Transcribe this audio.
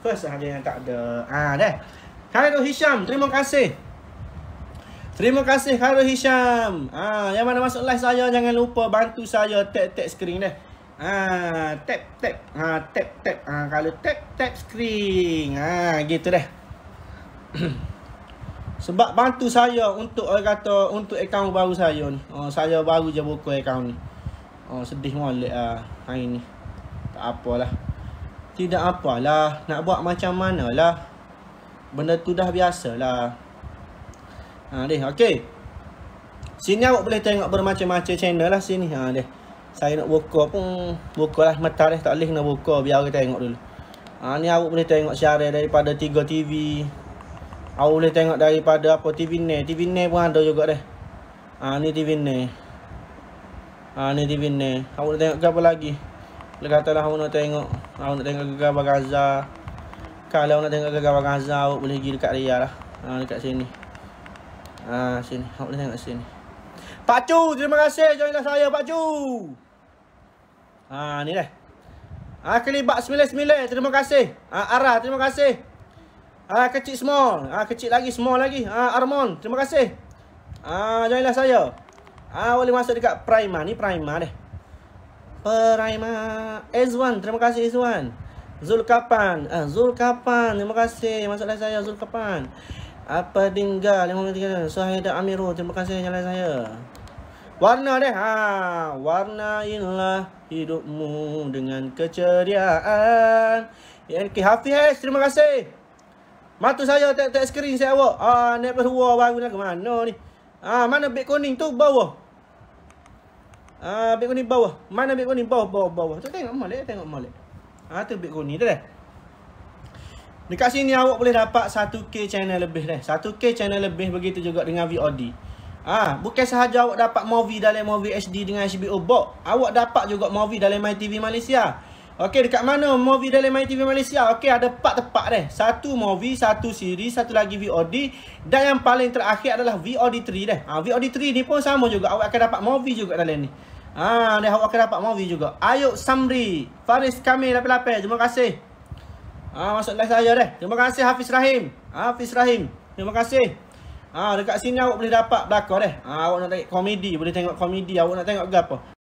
First sahaja yang tak ada Haa ah, dah Khairul Hisham Terima kasih Terima kasih Khairul Hisham Ah, Yang mana masuk live saya Jangan lupa bantu saya Tap-tap screen dah Ah, Tap-tap ah Tap-tap ah Kalau tap-tap screen ah Gitu dah Sebab bantu saya Untuk orang kata Untuk akaun baru saya ni oh, Saya baru je buka akaun ni oh, Sedih malik lah Hari ni Tak apalah tidak apalah nak buat macam mana lah benda tu dah lah ha deh okey sini awak boleh tengok bermacam-macam channel lah sini ha deh saya nak buka pun bukalah mata deh tak leh nak buka biar kita tengok dulu ha ni awak boleh tengok siaran daripada 3 TV awak boleh tengok daripada apa TV ni TV ni pun ada juga deh ha ni TV ni ha ni TV ni awak boleh tengok apa lagi kalau katalah awak nak tengok kalau nak tengok gegar Abang Azhar Kalau nak tengok gegar Abang Azhar Awak boleh pergi dekat Ria lah ha, Dekat sini ha, Sini Awak boleh tengok sini Pak Chu Terima kasih Joinlah saya Pak Chu ha, Ni dah ha, Kelibak 99 Terima kasih ha, Arah Terima kasih ha, Kecil small ha, Kecil lagi Small lagi ha, Armon Terima kasih ha, Joinlah saya ha, Awak boleh masuk dekat Prima Ni Prima deh Peraima Ezwan, terima kasih Ezwan. Zulkapan, ah Zulkapan, terima kasih Masalah live saya Zulkapan. Apa tinggal 53 Suhaida Amiru, terima kasih Masalah saya. Warna deh ha, warna inilah hidupmu dengan keceriaan. YK eh, Hafiz, terima kasih. Matu saya tak tak screen saya awak. Ah, never war baru lagu mana ni? Ah, mana bek kuning tu bawah. Ah, uh, bitcoin bawah. Mana bitcoin bawah, bawah, bawah. Tu tengok molek, eh, tengok molek. Ah, tu bitcoin tu dah. Eh. Dekat sini awak boleh dapat 1k channel lebih dah. Eh. 1k channel lebih begitu juga dengan VOD. Ah, uh, bukan sahaja awak dapat movie dalam movie HD dengan HBO Box. Awak dapat juga movie dalam MyTV Malaysia. Okey, dekat mana movie dalam MyTV Malaysia? Okey, ada empat tempat dah. Satu movie, satu siri, satu lagi VOD. Dan yang paling terakhir adalah VOD 3 dah. Ha, VOD 3 ni pun sama juga. Awak akan dapat movie juga dalam ni. Haa, ada yang wakil dapat movie juga. Ayuk Samri. Faris kami lapis-lapis. Terima kasih. Haa, masuk live saya deh. Terima kasih Hafiz Rahim. Hafiz Rahim. Terima kasih. Haa, dekat sini awak boleh dapat belakang deh. Haa, awak nak tengok komedi. Boleh tengok komedi. Awak nak tengok apa.